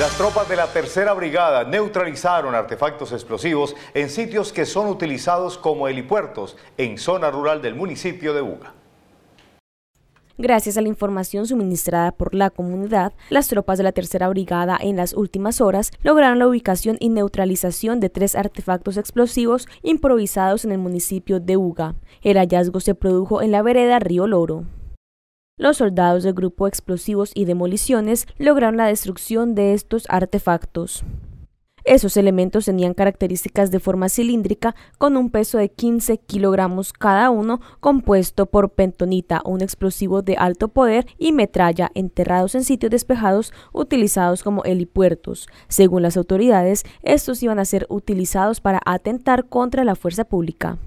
Las tropas de la tercera brigada neutralizaron artefactos explosivos en sitios que son utilizados como helipuertos en zona rural del municipio de Uga. Gracias a la información suministrada por la comunidad, las tropas de la Tercera Brigada en las últimas horas lograron la ubicación y neutralización de tres artefactos explosivos improvisados en el municipio de Uga. El hallazgo se produjo en la vereda Río Loro. Los soldados del grupo Explosivos y Demoliciones lograron la destrucción de estos artefactos. Esos elementos tenían características de forma cilíndrica con un peso de 15 kilogramos cada uno, compuesto por pentonita, un explosivo de alto poder, y metralla, enterrados en sitios despejados utilizados como helipuertos. Según las autoridades, estos iban a ser utilizados para atentar contra la fuerza pública.